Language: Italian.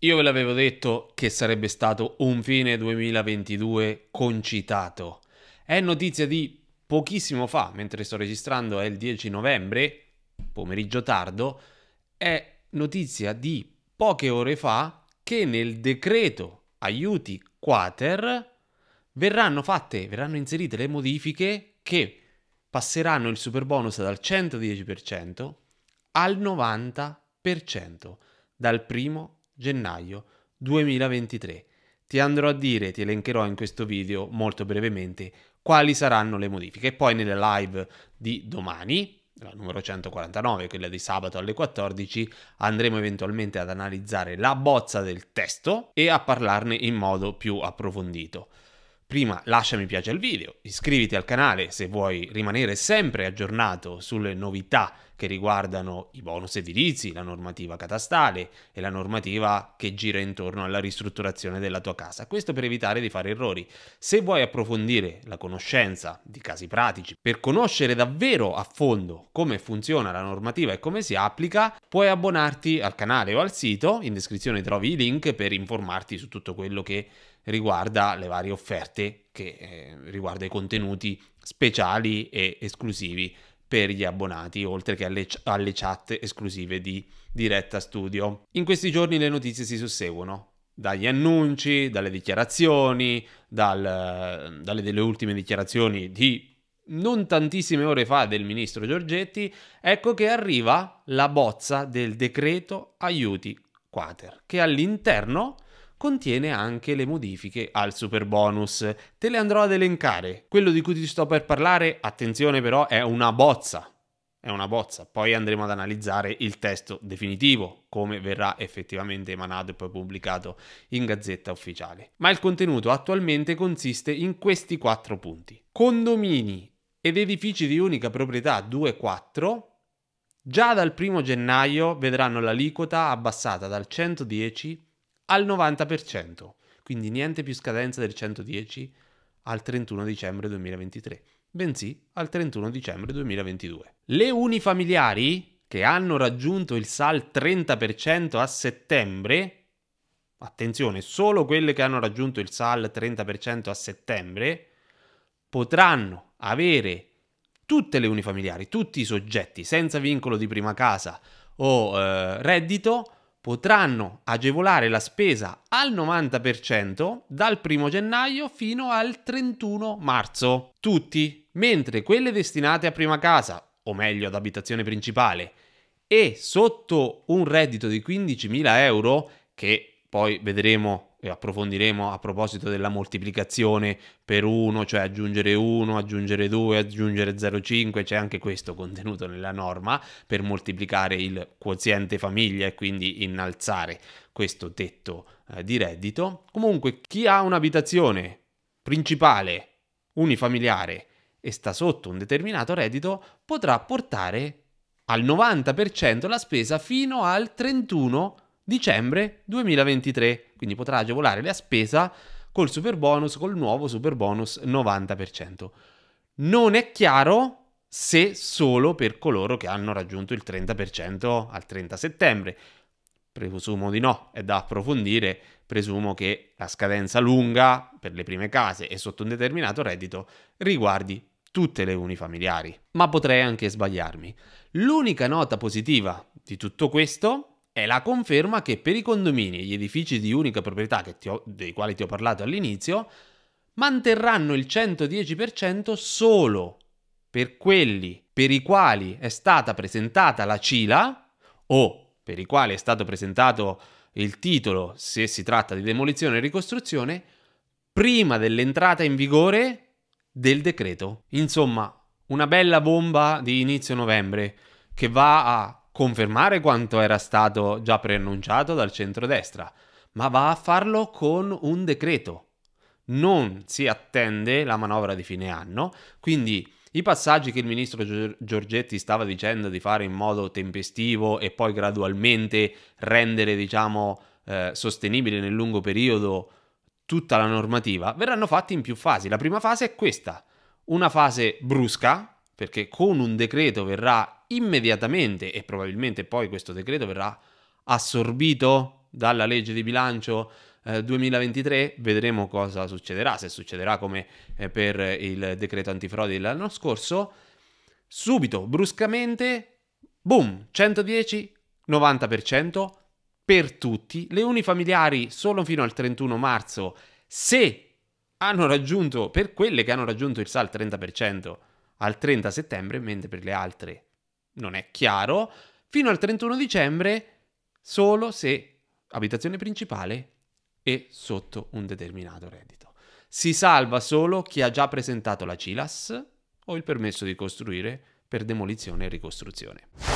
Io ve l'avevo detto che sarebbe stato un fine 2022 concitato. È notizia di pochissimo fa, mentre sto registrando, è il 10 novembre, pomeriggio tardo, è notizia di poche ore fa che nel decreto aiuti quater verranno fatte, verranno inserite le modifiche che passeranno il super bonus dal 110% al 90% dal primo gennaio 2023. Ti andrò a dire, ti elencherò in questo video molto brevemente quali saranno le modifiche. E poi nelle live di domani, la numero 149, quella di sabato alle 14, andremo eventualmente ad analizzare la bozza del testo e a parlarne in modo più approfondito. Prima lascia mi piace al video, iscriviti al canale se vuoi rimanere sempre aggiornato sulle novità che riguardano i bonus edilizi, la normativa catastale e la normativa che gira intorno alla ristrutturazione della tua casa. Questo per evitare di fare errori. Se vuoi approfondire la conoscenza di casi pratici, per conoscere davvero a fondo come funziona la normativa e come si applica, puoi abbonarti al canale o al sito, in descrizione trovi i link per informarti su tutto quello che riguarda le varie offerte che eh, riguarda i contenuti speciali e esclusivi per gli abbonati, oltre che alle, alle chat esclusive di Diretta Studio. In questi giorni le notizie si susseguono, dagli annunci, dalle dichiarazioni, dal, dalle delle ultime dichiarazioni di non tantissime ore fa del ministro Giorgetti, ecco che arriva la bozza del decreto aiuti quater, che all'interno contiene anche le modifiche al super bonus. Te le andrò ad elencare. Quello di cui ti sto per parlare, attenzione però, è una bozza. È una bozza. Poi andremo ad analizzare il testo definitivo, come verrà effettivamente emanato e poi pubblicato in gazzetta ufficiale. Ma il contenuto attualmente consiste in questi quattro punti. Condomini ed edifici di unica proprietà 2-4 già dal 1 gennaio vedranno l'aliquota abbassata dal 110 al 90%, quindi niente più scadenza del 110 al 31 dicembre 2023, bensì al 31 dicembre 2022. Le unifamiliari che hanno raggiunto il SAL 30% a settembre, attenzione, solo quelle che hanno raggiunto il SAL 30% a settembre, potranno avere tutte le unifamiliari, tutti i soggetti senza vincolo di prima casa o eh, reddito potranno agevolare la spesa al 90% dal 1 gennaio fino al 31 marzo. Tutti, mentre quelle destinate a prima casa, o meglio ad abitazione principale, e sotto un reddito di 15.000 euro, che poi vedremo e approfondiremo a proposito della moltiplicazione per 1, cioè aggiungere 1, aggiungere 2, aggiungere 0,5, c'è anche questo contenuto nella norma per moltiplicare il quoziente famiglia e quindi innalzare questo tetto eh, di reddito. Comunque chi ha un'abitazione principale, unifamiliare e sta sotto un determinato reddito potrà portare al 90% la spesa fino al 31 dicembre 2023, quindi potrà agevolare la spesa col super bonus, col nuovo super bonus 90%. Non è chiaro se solo per coloro che hanno raggiunto il 30% al 30 settembre. Presumo di no, è da approfondire, presumo che la scadenza lunga per le prime case e sotto un determinato reddito riguardi tutte le unifamiliari, ma potrei anche sbagliarmi. L'unica nota positiva di tutto questo è la conferma che per i condomini, e gli edifici di unica proprietà ho, dei quali ti ho parlato all'inizio, manterranno il 110% solo per quelli per i quali è stata presentata la CILA o per i quali è stato presentato il titolo, se si tratta di demolizione e ricostruzione, prima dell'entrata in vigore del decreto. Insomma, una bella bomba di inizio novembre che va a confermare quanto era stato già preannunciato dal centrodestra, ma va a farlo con un decreto. Non si attende la manovra di fine anno, quindi i passaggi che il ministro Giorgetti stava dicendo di fare in modo tempestivo e poi gradualmente rendere, diciamo, eh, sostenibile nel lungo periodo tutta la normativa, verranno fatti in più fasi. La prima fase è questa, una fase brusca, perché con un decreto verrà immediatamente e probabilmente poi questo decreto verrà assorbito dalla legge di bilancio 2023 eh, vedremo cosa succederà, se succederà come eh, per il decreto antifrodi dell'anno scorso, subito, bruscamente, boom, 110, 90% per tutti, le unifamiliari solo fino al 31 marzo, se hanno raggiunto, per quelle che hanno raggiunto il SAL 30%, al 30 settembre, mentre per le altre non è chiaro, fino al 31 dicembre solo se abitazione principale e sotto un determinato reddito. Si salva solo chi ha già presentato la CILAS o il permesso di costruire per demolizione e ricostruzione.